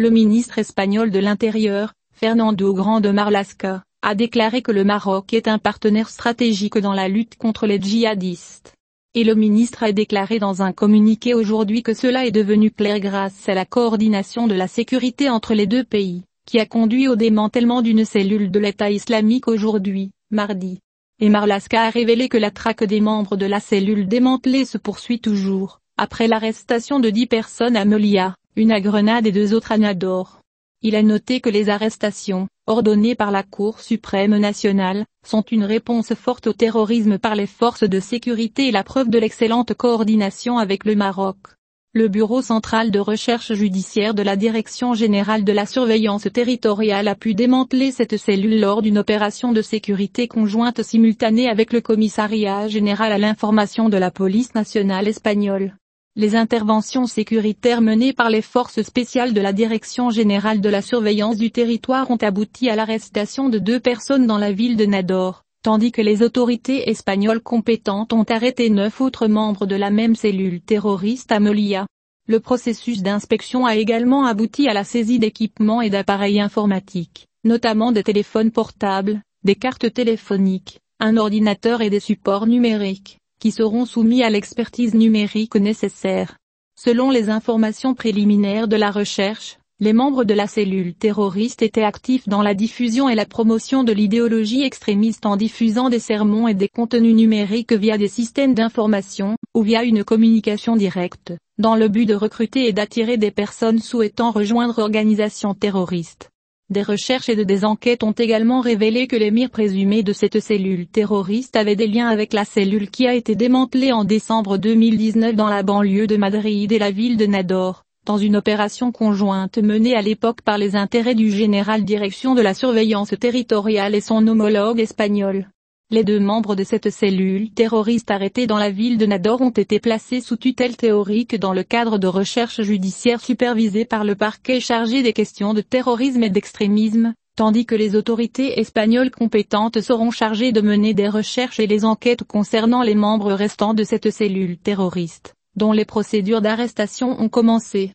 Le ministre espagnol de l'Intérieur, Fernando Grande Marlaska, a déclaré que le Maroc est un partenaire stratégique dans la lutte contre les djihadistes. Et le ministre a déclaré dans un communiqué aujourd'hui que cela est devenu clair grâce à la coordination de la sécurité entre les deux pays, qui a conduit au démantèlement d'une cellule de l'État islamique aujourd'hui, mardi. Et Marlaska a révélé que la traque des membres de la cellule démantelée se poursuit toujours, après l'arrestation de dix personnes à Melilla une à Grenade et deux autres à Nador. Il a noté que les arrestations, ordonnées par la Cour suprême nationale, sont une réponse forte au terrorisme par les forces de sécurité et la preuve de l'excellente coordination avec le Maroc. Le Bureau central de recherche judiciaire de la Direction générale de la surveillance territoriale a pu démanteler cette cellule lors d'une opération de sécurité conjointe simultanée avec le commissariat général à l'information de la police nationale espagnole les interventions sécuritaires menées par les forces spéciales de la Direction générale de la surveillance du territoire ont abouti à l'arrestation de deux personnes dans la ville de Nador, tandis que les autorités espagnoles compétentes ont arrêté neuf autres membres de la même cellule terroriste à Melilla. Le processus d'inspection a également abouti à la saisie d'équipements et d'appareils informatiques, notamment des téléphones portables, des cartes téléphoniques, un ordinateur et des supports numériques qui seront soumis à l'expertise numérique nécessaire. Selon les informations préliminaires de la recherche, les membres de la cellule terroriste étaient actifs dans la diffusion et la promotion de l'idéologie extrémiste en diffusant des sermons et des contenus numériques via des systèmes d'information, ou via une communication directe, dans le but de recruter et d'attirer des personnes souhaitant rejoindre organisations terroristes. Des recherches et de des enquêtes ont également révélé que l'émir présumé de cette cellule terroriste avait des liens avec la cellule qui a été démantelée en décembre 2019 dans la banlieue de Madrid et la ville de Nador, dans une opération conjointe menée à l'époque par les intérêts du Général Direction de la Surveillance Territoriale et son homologue espagnol. Les deux membres de cette cellule terroriste arrêtés dans la ville de Nador ont été placés sous tutelle théorique dans le cadre de recherches judiciaires supervisées par le parquet chargé des questions de terrorisme et d'extrémisme, tandis que les autorités espagnoles compétentes seront chargées de mener des recherches et les enquêtes concernant les membres restants de cette cellule terroriste, dont les procédures d'arrestation ont commencé.